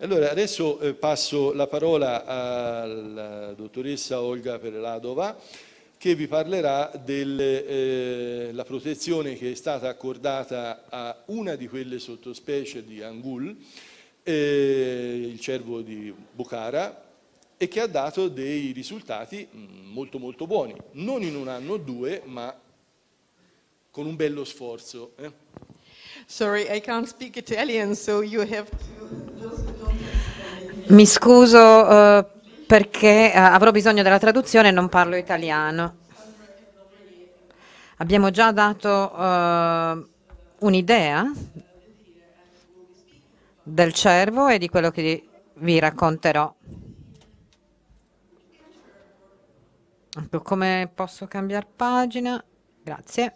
Allora, adesso eh, passo la parola alla eh, dottoressa Olga Perladova che vi parlerà della eh, protezione che è stata accordata a una di quelle sottospecie di Angul, eh, il cervo di Bucara, e che ha dato dei risultati mm, molto molto buoni, non in un anno o due, ma con un bello sforzo. Eh. Sorry, I can't speak Italian, so you have to... Mi scuso eh, perché eh, avrò bisogno della traduzione e non parlo italiano. Abbiamo già dato eh, un'idea del cervo e di quello che vi racconterò. Ecco, come posso cambiare pagina? Grazie.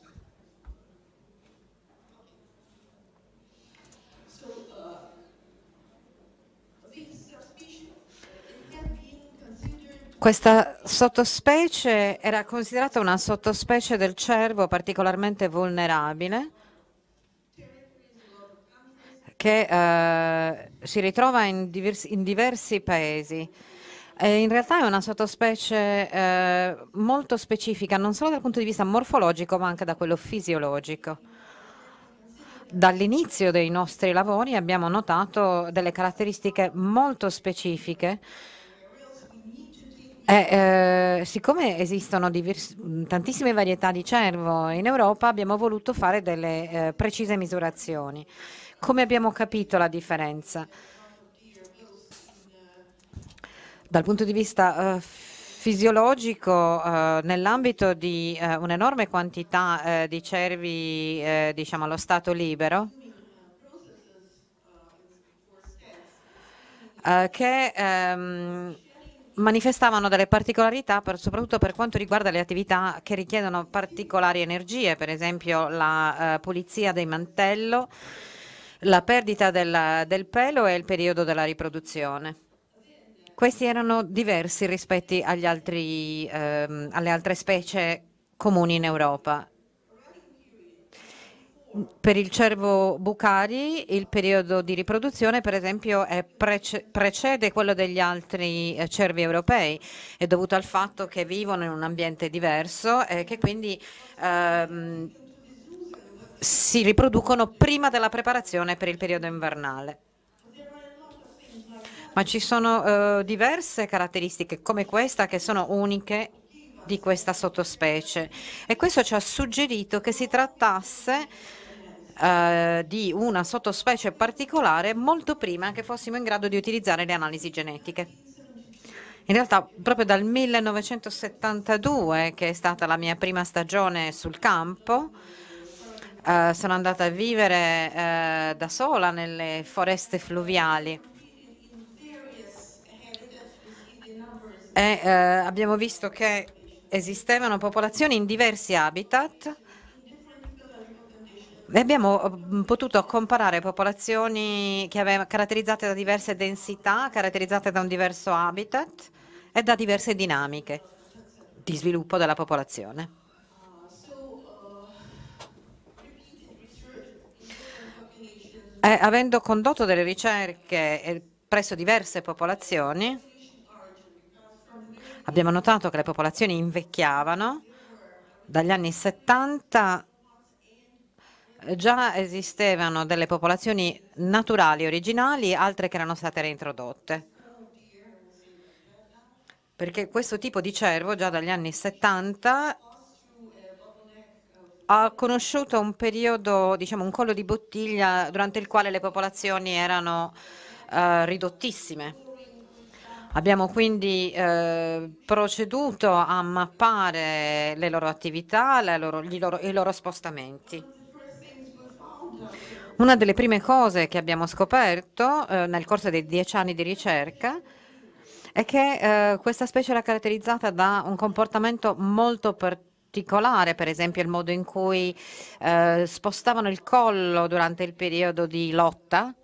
Questa sottospecie era considerata una sottospecie del cervo particolarmente vulnerabile che eh, si ritrova in diversi, in diversi paesi. E in realtà è una sottospecie eh, molto specifica, non solo dal punto di vista morfologico, ma anche da quello fisiologico. Dall'inizio dei nostri lavori abbiamo notato delle caratteristiche molto specifiche eh, eh, siccome esistono divers- tantissime varietà di cervo in Europa, abbiamo voluto fare delle eh, precise misurazioni. Come abbiamo capito la differenza? Dal punto di vista eh, fisiologico, eh, nell'ambito di eh, un'enorme quantità di cervi, diciamo, allo stato libero, che ehm, manifestavano delle particolarità per, soprattutto per quanto riguarda le attività che richiedono particolari energie, per esempio la eh, pulizia dei mantello, la perdita del, del pelo e il periodo della riproduzione. Questi erano diversi rispetto ehm, alle altre specie comuni in Europa per il cervo Bucari il periodo di riproduzione per esempio prece precede quello degli altri eh, cervi europei, è dovuto al fatto che vivono in un ambiente diverso e che quindi ehm, si riproducono prima della preparazione per il periodo invernale. Ma ci sono eh, diverse caratteristiche come questa che sono uniche di questa sottospecie e questo ci ha suggerito che si trattasse eh, di una sottospecie particolare molto prima che fossimo in grado di utilizzare le analisi genetiche. In realtà proprio dal 1972, che è stata la mia prima stagione sul campo, eh, sono andata a vivere eh, da sola nelle foreste fluviali. E, eh, abbiamo visto che esistevano popolazioni in diversi habitat abbiamo mm, potuto comparare popolazioni aveva, caratterizzate da diverse densità, caratterizzate da un diverso habitat e da diverse dinamiche di sviluppo della popolazione. E avendo condotto delle ricerche eh, presso diverse popolazioni, abbiamo notato che le popolazioni invecchiavano dagli anni 70 già esistevano delle popolazioni naturali originali, altre che erano state reintrodotte. Perché questo tipo di cervo già dagli anni 70 ha conosciuto un periodo, diciamo un collo di bottiglia durante il quale le popolazioni erano eh, ridottissime. Abbiamo quindi eh, proceduto a mappare le loro attività, loro, loro, i loro spostamenti. Una delle prime cose che abbiamo scoperto eh, nel corso dei dieci anni di ricerca è che eh, questa specie era caratterizzata da un comportamento molto particolare, per esempio il modo in cui eh, spostavano il collo durante il periodo di lotta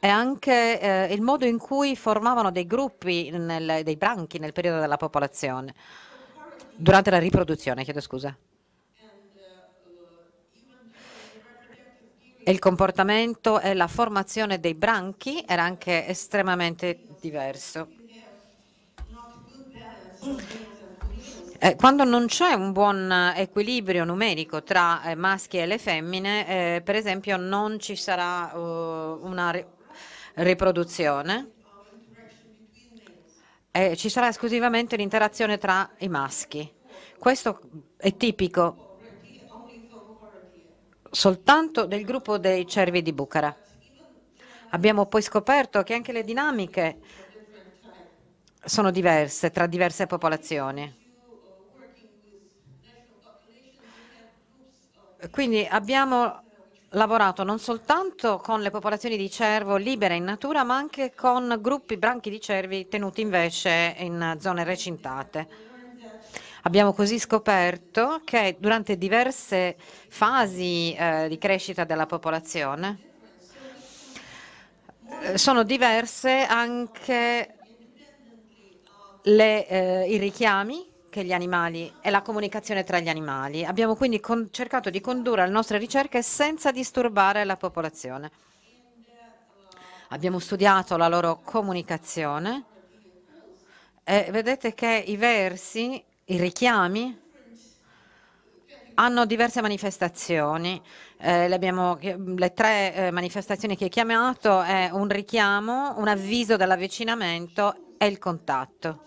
e anche eh, il modo in cui formavano dei gruppi nel, dei branchi nel periodo della popolazione, durante la riproduzione, chiedo scusa. il comportamento e la formazione dei branchi era anche estremamente diverso. Eh, quando non c'è un buon equilibrio numerico tra eh, maschi e le femmine, eh, per esempio non ci sarà una riproduzione, ci sarà esclusivamente un'interazione tra i maschi. Questo è tipico soltanto del gruppo dei cervi di Bucara. Abbiamo poi scoperto che anche le dinamiche sono diverse tra diverse popolazioni. Quindi abbiamo lavorato non soltanto con le popolazioni di cervo libere in natura, ma anche con gruppi branchi di cervi tenuti invece in zone recintate. Abbiamo così scoperto che durante diverse fasi eh, di crescita della popolazione eh, sono diverse anche le, eh, i richiami che gli animali e la comunicazione tra gli animali. Abbiamo quindi con, cercato di condurre le nostre ricerche senza disturbare la popolazione. Abbiamo studiato la loro comunicazione e vedete che i versi i richiami hanno diverse manifestazioni. Eh, le, abbiamo, le, tre eh, manifestazioni che hai chiamato è un richiamo, un avviso dell'avvicinamento e il contatto.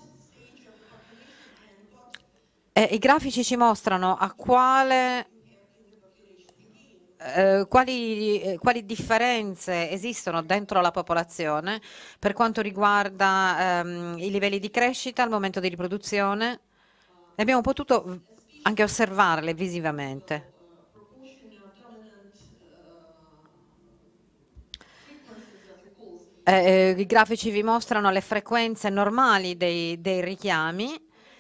Eh, I grafici ci mostrano a quale, eh, quali, eh, quali, differenze esistono dentro la popolazione per quanto riguarda ehm, i livelli di crescita al momento di riproduzione, le abbiamo potuto anche osservarle visivamente. Eh, eh, I grafici vi mostrano le frequenze normali dei, dei richiami.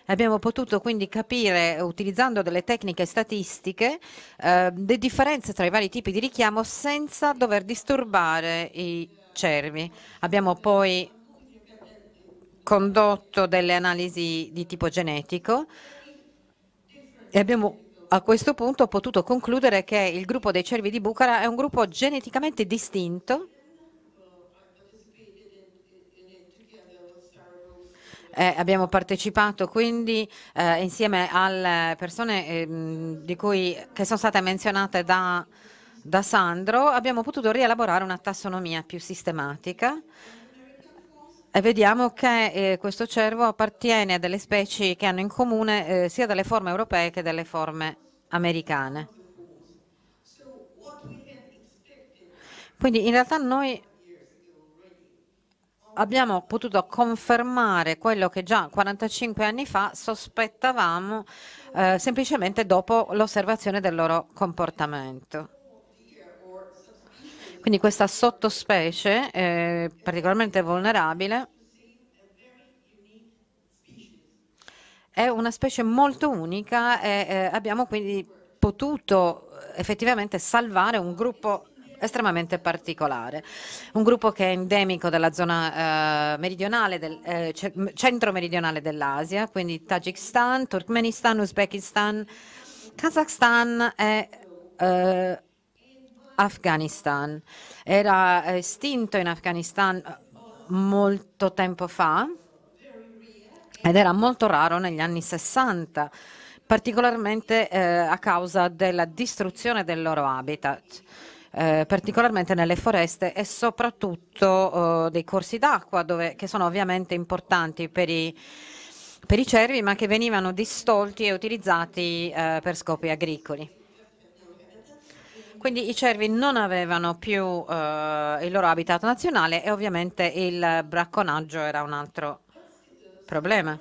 Abbiamo potuto quindi capire, utilizzando delle tecniche statistiche, eh, le differenze tra i vari tipi di richiamo senza dover disturbare i cervi. Abbiamo poi condotto delle analisi di tipo genetico e abbiamo a questo punto ho potuto concludere che il gruppo dei cervi di Bucara è un gruppo geneticamente distinto Eh, abbiamo partecipato quindi eh, insieme alle persone eh, cui, che sono state menzionate da, da Sandro, abbiamo potuto rielaborare una tassonomia più sistematica vediamo che eh, questo cervo appartiene a delle specie che hanno in comune eh, sia delle forme europee che delle forme americane. Quindi in realtà noi abbiamo potuto confermare quello che già 45 anni fa sospettavamo eh, semplicemente dopo l'osservazione del loro comportamento. Quindi questa sottospecie è particolarmente vulnerabile è una specie molto unica e eh, abbiamo quindi potuto eh, effettivamente salvare un gruppo estremamente particolare, un gruppo che è endemico della zona eh, meridionale del, eh, centro-meridionale dell'Asia, quindi Tajikistan, Turkmenistan, Uzbekistan, Kazakhstan e eh, Afghanistan. Era eh, estinto in Afghanistan eh, molto tempo fa ed era molto raro negli anni 60, particolarmente eh, a causa della distruzione del loro habitat. Eh, particolarmente nelle foreste e soprattutto eh, dei corsi d'acqua che sono ovviamente importanti per i, per i, cervi ma che venivano distolti e utilizzati eh, per scopi agricoli. Quindi i cervi non avevano più eh, il loro habitat nazionale e ovviamente il bracconaggio era un altro problema.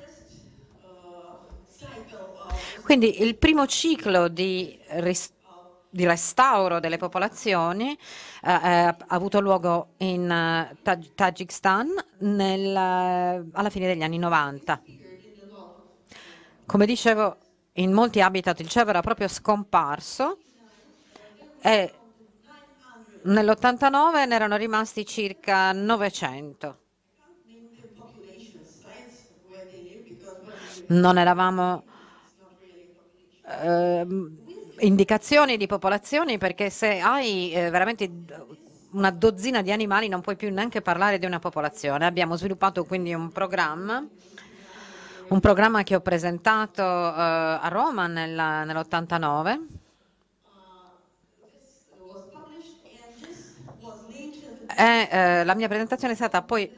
Quindi il primo ciclo di, di restauro delle popolazioni eh, eh, ha avuto luogo in eh, Taj Tajikistan nel, eh, alla fine degli anni 90. Come dicevo, in molti habitat il cervo era proprio scomparso e eh, nell'89 ne erano rimasti circa 900. Non eravamo eh, indicazioni di popolazioni perché se hai eh, veramente una dozzina di animali non puoi più neanche parlare di una popolazione. Abbiamo sviluppato quindi un programma un programma che ho presentato uh, a Roma nella, nell'89 e, eh, la mia presentazione è stata poi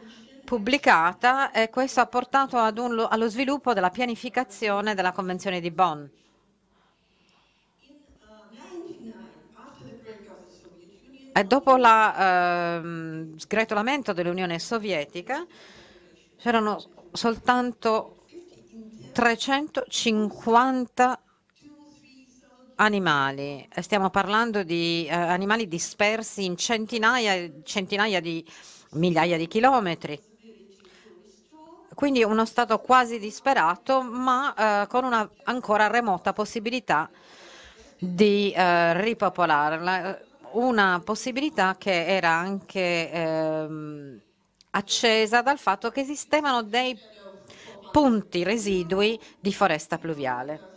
pubblicata e questo ha portato un, allo sviluppo della pianificazione della Convenzione di Bonn. E dopo lo eh, sgretolamento dell'Unione Sovietica c'erano soltanto 350 animali, eh, stiamo parlando di eh, animali dispersi in centinaia, centinaia di migliaia di chilometri. Quindi uno Stato quasi disperato, ma eh, con una ancora remota possibilità di eh, ripopolarla. Eh, una possibilità che era anche ehm, accesa dal fatto che esistevano dei punti residui di foresta pluviale.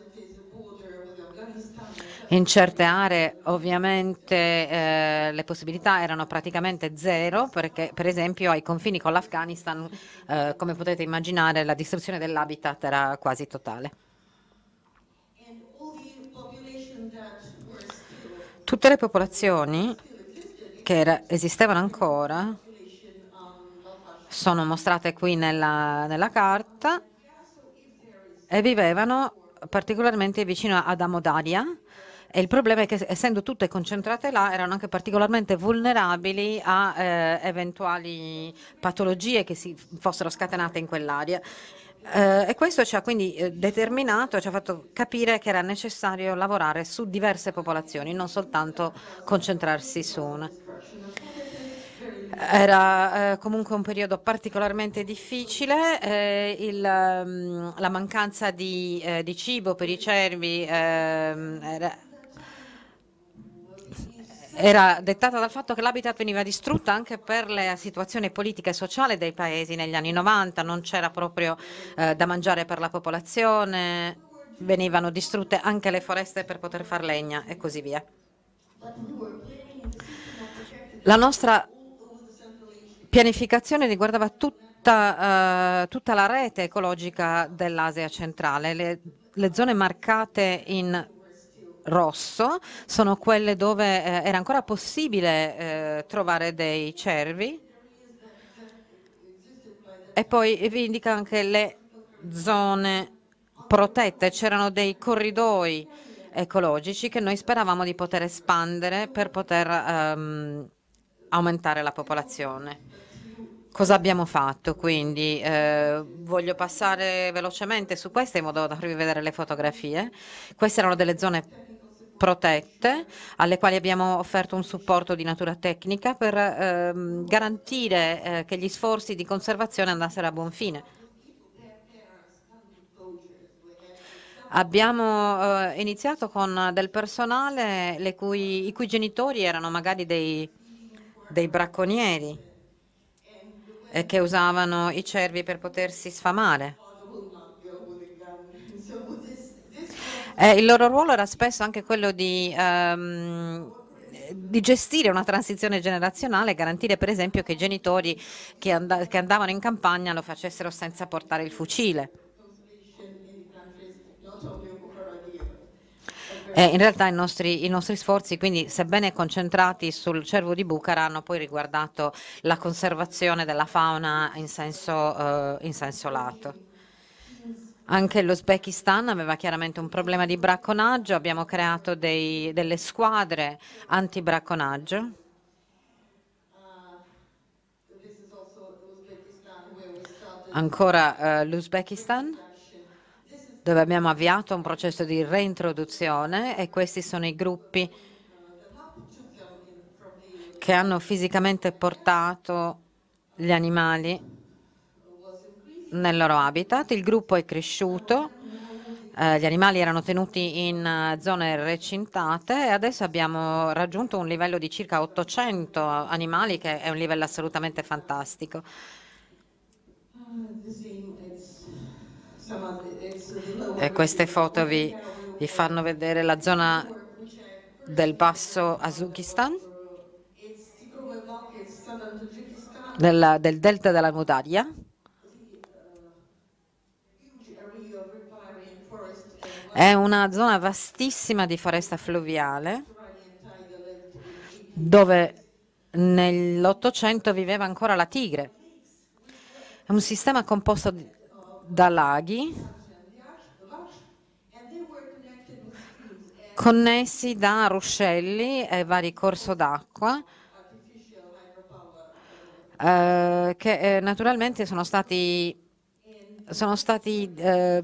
In certe aree ovviamente eh, le possibilità erano praticamente zero perché per esempio ai confini con l'Afghanistan, eh, come potete immaginare, la distruzione dell'habitat era quasi totale. Tutte le popolazioni che era, esistevano ancora sono mostrate qui nella, nella carta e vivevano particolarmente vicino ad Amodaria, e il problema è che essendo tutte concentrate là erano anche particolarmente vulnerabili a eh, eventuali patologie che si fossero scatenate in quell'area. Eh, e questo ci ha quindi eh, determinato, ci ha fatto capire che era necessario lavorare su diverse popolazioni, non soltanto concentrarsi su una. Era eh, comunque un periodo particolarmente difficile, eh, il, mm, la mancanza di, eh, di, cibo per i cervi ehm, era era dettata dal fatto che l'habitat veniva distrutta anche per la situazione politica e sociale dei paesi negli anni 90, non c'era proprio eh, da mangiare per la popolazione, venivano distrutte anche le foreste per poter far legna e così via. La nostra pianificazione riguardava tutta, eh, tutta la rete ecologica dell'Asia centrale, le, le zone marcate in rosso, sono quelle dove eh, era ancora possibile eh, trovare dei cervi e poi vi indica anche le zone protette, c'erano dei corridoi ecologici che noi speravamo di poter espandere per poter ehm, aumentare la popolazione. Cosa abbiamo fatto? Quindi eh, voglio passare velocemente su queste in modo da farvi vedere le fotografie. Queste erano delle zone protette, alle quali abbiamo offerto un supporto di natura tecnica per ehm, garantire eh, che gli sforzi di conservazione andassero a buon fine. Abbiamo eh, iniziato con del personale cui, i cui genitori erano magari dei, dei bracconieri e che usavano i cervi per potersi sfamare. Eh, il loro ruolo era spesso anche quello di, um, di gestire una transizione generazionale, garantire per esempio che i genitori che, and- che andavano in campagna lo facessero senza portare il fucile. Eh, in realtà i nostri, i nostri, sforzi, quindi sebbene concentrati sul cervo di Bucara, hanno poi riguardato la conservazione della fauna in senso, eh, in senso lato. Anche l'Uzbekistan aveva chiaramente un problema di bracconaggio, abbiamo creato dei, delle squadre anti-bracconaggio. Ancora eh, l'Uzbekistan, dove abbiamo avviato un processo di reintroduzione e questi sono i gruppi che hanno fisicamente portato gli animali nel loro habitat, il gruppo è cresciuto, eh, gli animali erano tenuti in eh, zone recintate e adesso abbiamo raggiunto un livello di circa 800 animali che è un livello assolutamente fantastico. E queste foto vi, vi fanno vedere la zona del basso Azukistan, del delta della Mudaria. È una zona vastissima di foresta fluviale dove nell'Ottocento viveva ancora la tigre. È un sistema composto da laghi connessi da ruscelli e vari corso d'acqua eh, che eh, naturalmente sono stati sono stati eh,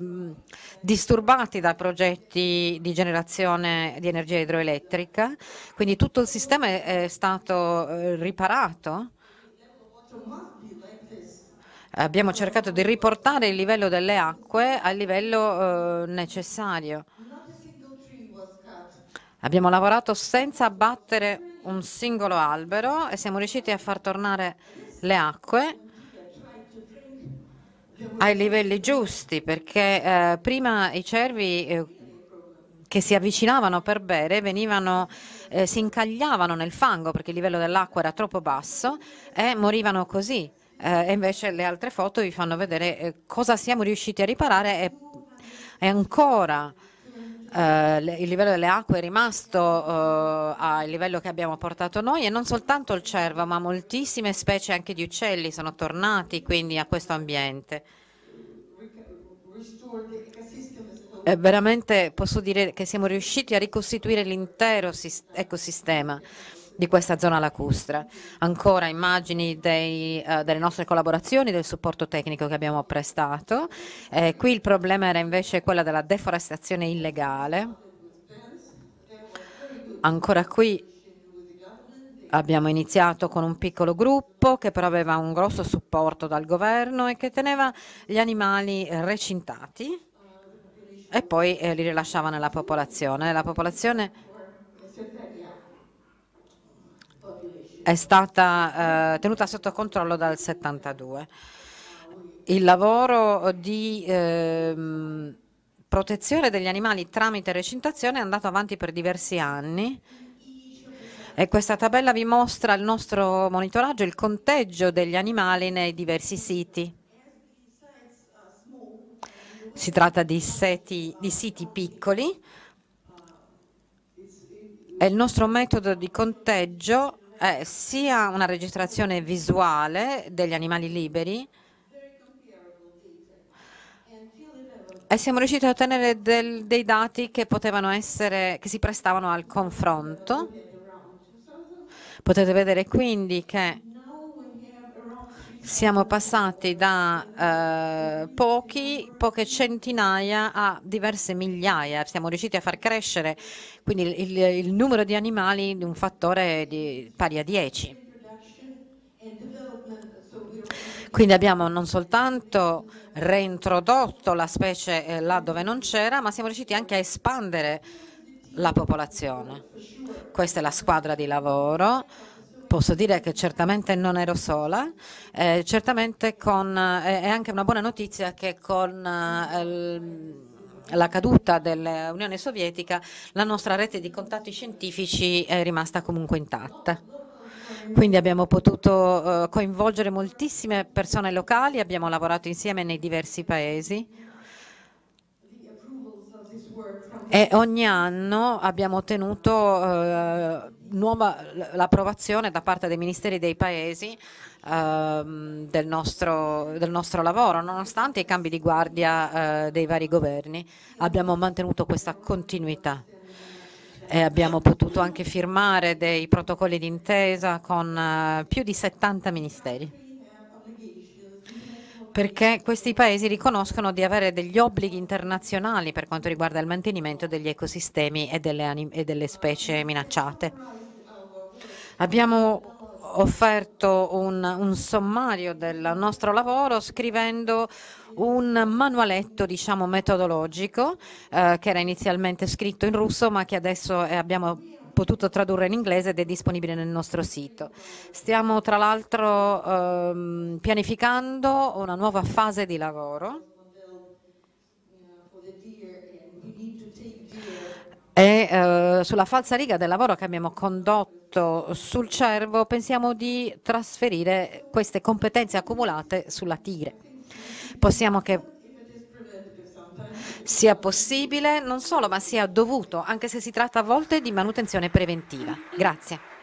disturbati da progetti di generazione di energia idroelettrica, quindi tutto il sistema è stato eh, riparato. Abbiamo cercato di riportare il livello delle acque al livello eh, necessario. Abbiamo lavorato senza abbattere un singolo albero e siamo riusciti a far tornare le acque ai livelli giusti, perché eh, prima i cervi eh, che si avvicinavano per bere venivano, eh, si incagliavano nel fango perché il livello dell'acqua era troppo basso e morivano così. Eh, e invece le altre foto vi fanno vedere eh, cosa siamo riusciti a riparare e, e ancora eh, il livello delle acque è rimasto eh, al livello che abbiamo portato noi e non soltanto il cervo, ma moltissime specie anche di uccelli sono tornati quindi a questo ambiente. È eh, veramente posso dire che siamo riusciti a ricostituire l'intero ecosistema di questa zona lacustre. Ancora immagini dei, eh, delle nostre collaborazioni, del supporto tecnico che abbiamo prestato. Eh, qui il problema era invece quello della deforestazione illegale. Ancora qui abbiamo iniziato con un piccolo gruppo che però aveva un grosso supporto dal governo e che teneva gli animali recintati e poi eh, li rilasciava nella popolazione. La popolazione è stata eh, tenuta sotto controllo dal 72. Il lavoro di eh, protezione degli animali tramite recintazione è andato avanti per diversi anni e questa tabella vi mostra il nostro monitoraggio, il conteggio degli animali nei diversi siti. Si tratta di, seti, di siti piccoli e il nostro metodo di conteggio eh, sia una registrazione visuale degli animali liberi e siamo riusciti a ottenere del, dei dati che potevano essere, che si prestavano al confronto. Potete vedere quindi che siamo passati da eh, pochi, poche centinaia a diverse migliaia, siamo riusciti a far crescere quindi il, il, il numero di animali di un fattore di, pari a 10. Quindi abbiamo non soltanto reintrodotto la specie eh, là dove non c'era, ma siamo riusciti anche a espandere la popolazione. Questa è la squadra di lavoro posso dire che certamente non ero sola, eh, certamente con, eh, è anche una buona notizia che con eh, la caduta dell'Unione Sovietica la nostra rete di contatti scientifici è rimasta comunque intatta. Quindi abbiamo potuto eh, coinvolgere moltissime persone locali, abbiamo lavorato insieme nei diversi paesi e ogni anno abbiamo ottenuto eh, nuova, l'approvazione da parte dei ministeri dei paesi eh, del, nostro, del, nostro, lavoro, nonostante i cambi di guardia eh, dei vari governi. Abbiamo mantenuto questa continuità e abbiamo potuto anche firmare dei protocolli d'intesa con eh, più di 70 ministeri perché questi paesi riconoscono di avere degli obblighi internazionali per quanto riguarda il mantenimento degli ecosistemi e delle, e delle specie minacciate. Abbiamo offerto un, un, sommario del nostro lavoro scrivendo un manualetto diciamo metodologico eh, che era inizialmente scritto in russo ma che adesso eh, abbiamo potuto tradurre in inglese ed è disponibile nel nostro sito. Stiamo tra l'altro ehm, pianificando una nuova fase di lavoro. E eh, sulla riga del lavoro che abbiamo condotto sul cervo pensiamo di trasferire queste competenze accumulate sulla tigre. Possiamo che sia possibile, non solo, ma sia dovuto, anche se si tratta a volte di manutenzione preventiva. Grazie.